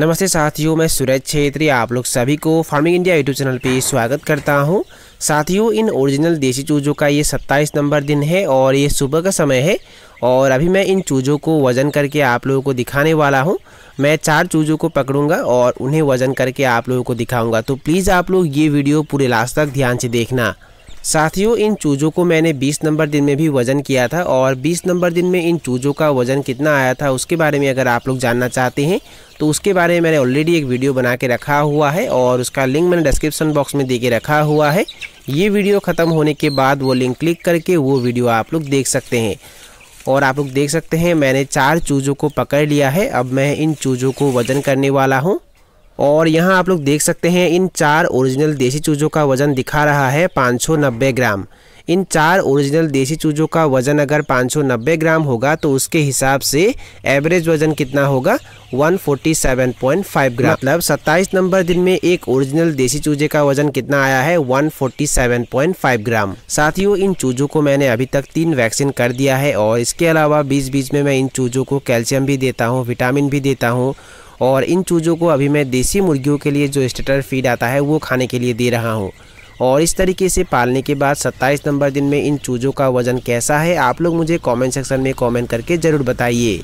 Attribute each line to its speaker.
Speaker 1: नमस्ते साथियों मैं सूरज छेत्री आप लोग सभी को फार्मिंग इंडिया यूट्यूब चैनल पे स्वागत करता हूं साथियों इन ओरिजिनल देसी चूजों का ये 27 नंबर दिन है और ये सुबह का समय है और अभी मैं इन चूजों को वज़न करके आप लोगों को दिखाने वाला हूं मैं चार चूजों को पकड़ूंगा और उन्हें वज़न करके आप लोगों को दिखाऊँगा तो प्लीज़ आप लोग ये वीडियो पूरे लास्ट तक ध्यान से देखना साथियों इन चूज़ों को मैंने 20 नंबर दिन में भी वज़न किया था और 20 नंबर दिन में इन चूज़ों का वज़न कितना आया था उसके बारे में अगर आप लोग जानना चाहते हैं तो उसके बारे में मैंने ऑलरेडी एक वीडियो बना के रखा हुआ है और उसका लिंक मैंने डिस्क्रिप्शन बॉक्स में दे के रखा हुआ है ये वीडियो ख़त्म होने के बाद वो लिंक क्लिक करके वो वीडियो आप लोग देख सकते हैं और आप लोग देख सकते हैं मैंने चार चूज़ों को पकड़ लिया है अब मैं इन चूज़ों को वज़न करने वाला हूँ और यहाँ आप लोग देख सकते हैं इन चार ओरिजिनल देसी चूजों का वज़न दिखा रहा है पाँच ग्राम इन चार ओरिजिनल देसी चूजों का वज़न अगर 590 ग्राम होगा तो उसके हिसाब से एवरेज वज़न कितना होगा 147.5 ग्राम मतलब 27 नंबर दिन में एक ओरिजिनल देसी चूजे का वज़न कितना आया है 147.5 ग्राम साथियों इन चूजों को मैंने अभी तक तीन वैक्सीन कर दिया है और इसके अलावा बीच बीच में मैं इन चूजों को कैल्शियम भी देता हूँ विटामिन भी देता हूँ और इन चूज़ों को अभी मैं देसी मुर्गियों के लिए जो स्टेटर फीड आता है वो खाने के लिए दे रहा हूँ और इस तरीके से पालने के बाद 27 नंबर दिन में इन चूज़ों का वज़न कैसा है आप लोग मुझे कमेंट सेक्शन में कमेंट करके ज़रूर बताइए